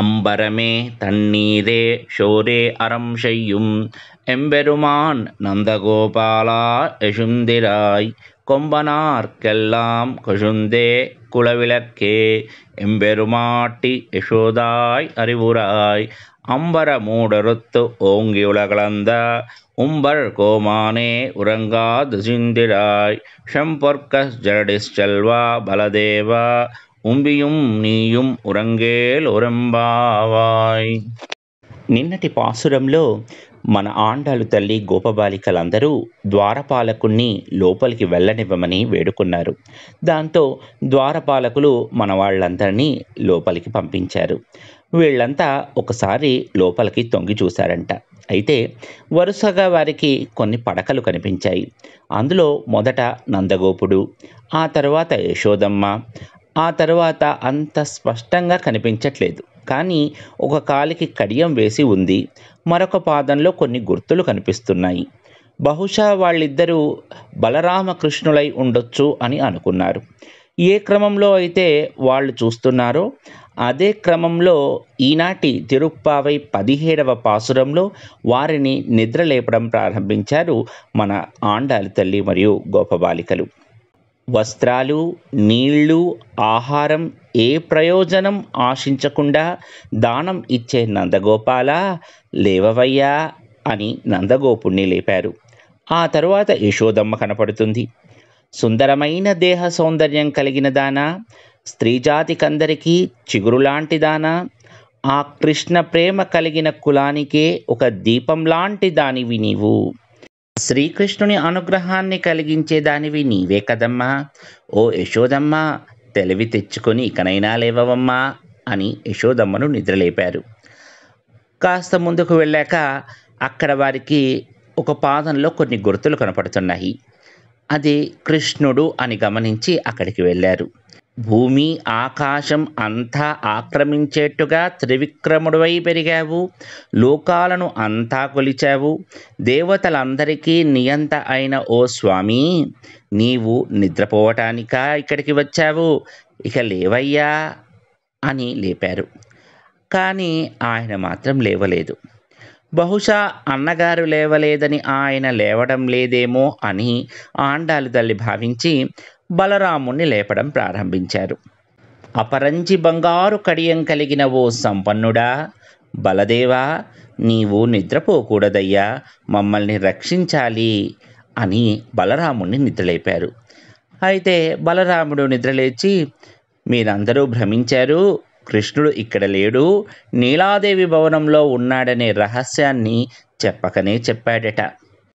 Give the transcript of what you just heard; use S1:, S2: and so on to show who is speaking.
S1: அம்பரமே தண்ணீரே ஷோரே அறம் செய்யும் எம்பெருமான் நந்தகோபாலா எசுந்திராய் கொம்பனார்க்கெல்லாம் கொசுந்தே குளவிளக்கே எம்பெருமாட்டி யசோதாய் அறிவுராய் அம்பர மூடறுத்து ஓங்கியுலகலந்த உம்பர் கோமானே உறங்காது சிந்திராய் ஷம்பொர்க்க ஜடடிஸ் செல்வா பலதேவா ఉంబియుం నీయుం உறங்கேல் உరంబావాయ్ నిన్నటి పాసురంలో మన ఆండాలు తల్లి గోపబాలికలందరూ ద్వారపాలకుణ్ణి లోపలికి వెళ్ళనివ్వమని వేడుకున్నారు దాంతో ద్వారపాలకులు మన వాళ్ళందరినీ లోపలికి పంపించారు వీళ్ళంతా ఒకసారి లోపలికి తొంగి చూశారంట అయితే వరుసగా వారికి కొన్ని పడకలు కనిపించాయి అందులో మొదట నందగోపుడు ఆ తర్వాత యశోదమ్మ ఆ తర్వాత అంత స్పష్టంగా కనిపించట్లేదు కానీ ఒక కాలికి కడియం వేసి ఉంది మరొక పాదంలో కొన్ని గుర్తులు కనిపిస్తున్నాయి బహుశా వాళ్ళిద్దరూ బలరామకృష్ణులై ఉండొచ్చు అని అనుకున్నారు ఏ క్రమంలో అయితే వాళ్ళు చూస్తున్నారో అదే క్రమంలో ఈనాటి తిరుప్పావై పదిహేడవ పాసురంలో వారిని నిద్రలేపడం ప్రారంభించారు మన ఆండాలి తల్లి మరియు గోపబాలికలు వస్త్రాలు నీళ్లు ఆహారం ఏ ప్రయోజనం ఆశించకుండా దానం ఇచ్చే నందగోపాల లేవవయ్యా అని నందగోపుణ్ణి లేపారు ఆ తరువాత యశోదమ్మ కనపడుతుంది సుందరమైన దేహ సౌందర్యం కలిగిన దాన స్త్రీజాతికందరికీ చిగురులాంటి దాన ఆ కృష్ణ ప్రేమ కలిగిన కులానికే ఒక దీపం లాంటి దానివి నీవు శ్రీకృష్ణుని అనుగ్రహాన్ని కలిగించే దానివి నీవే కదమ్మా ఓ యశోదమ్మా తెలివి తెచ్చుకొని ఇకనైనా లేవవమ్మా అని యశోదమ్మను నిద్రలేపారు కాస్త ముందుకు వెళ్ళాక అక్కడ వారికి ఒక పాదంలో కొన్ని గుర్తులు కనపడుతున్నాయి అది కృష్ణుడు అని గమనించి అక్కడికి వెళ్ళారు భూమి ఆకాశం అంతా ఆక్రమించేట్టుగా త్రివిక్రముడువై పెరిగావు లోకాలను అంతా కొలిచావు దేవతలందరికీ నియంత అయిన ఓ స్వామి నీవు నిద్రపోవటానికా ఇక్కడికి వచ్చావు ఇక లేవయ్యా అని లేపారు కానీ ఆయన మాత్రం లేవలేదు బహుశా అన్నగారు లేవలేదని ఆయన లేవడం లేదేమో అని ఆండాలు తల్లి భావించి బలరాముణ్ణి లేపడం ప్రారంభించారు అపరంచి బంగారు కడియం కలిగిన ఓ సంపన్నుడా బలదేవా నీవు నిద్రపోకూడదయ్యా మమ్మల్ని రక్షించాలి అని బలరాముణ్ణి నిద్రలేపారు అయితే బలరాముడు నిద్రలేచి మీరందరూ భ్రమించారు కృష్ణుడు ఇక్కడ లేడు నీలాదేవి భవనంలో ఉన్నాడనే రహస్యాన్ని చెప్పకనే చెప్పాడట